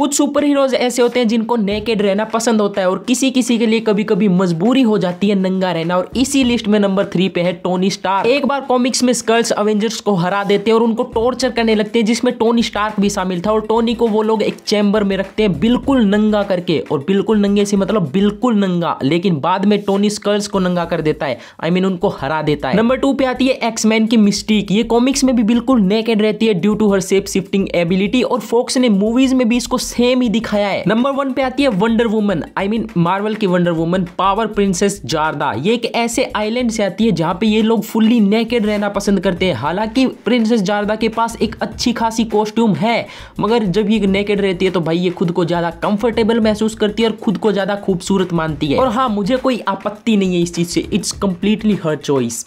कुछ super heroes ऐसे होते हैं जिनको नेकेड रहना पसंद होता है और किसी किसी के लिए कभी कभी मजबूरी हो जाती है नंगा रहना और इसी लिस्ट में नंबर थ्री पे है टोनी स्टार एक बार कॉमिक्स में स्कर्ल्स अवेंजर्स को हरा देते हैं और उनको टॉर्चर करने लगते हैं जिसमें टोनी स्टार्क भी शामिल था और टोनी को वो लोग एक चैम्बर में रखते हैं बिल्कुल नंगा करके और बिल्कुल नंगे से मतलब बिल्कुल नंगा लेकिन बाद में टोनी स्कर्ल्स को नंगा कर देता है आई I मीन mean, उनको हरा देता है नंबर टू पे आती है एक्समैन की मिस्टेक ये कॉमिक्स में भी बिल्कुल नेकेड रहती है due to her shape shifting ability और फोक्स ने मूवीज में भी इसको सेम ही दिखाया है नंबर वन पे आती है Wonder Woman I mean Marvel की Wonder Woman power princess Zarda ये एक ऐसे आइलैंड से आती है जहाँ पे ये लोग फुल्ली नेकेड रहना पसंद करते हैं हालांकि प्रिंसेस जारदा के पास एक अच्छी खासी कॉस्ट्यूम है मगर जब ये नेकेड रहती है तो भाई ये खुद को ज्यादा कंफर्टेबल महसूस करती है और खुद को ज्यादा खूबसूरत मानती है और हाँ मुझे कोई आपत्ति नहीं है इस चीज से इट्स कम्प्लीटली हर चॉइस